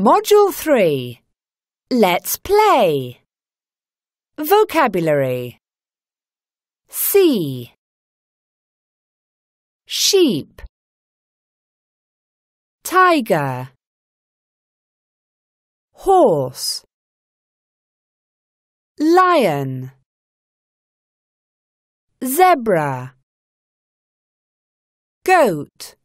Module 3 Let's play. Vocabulary See Sheep Tiger Horse Lion Zebra Goat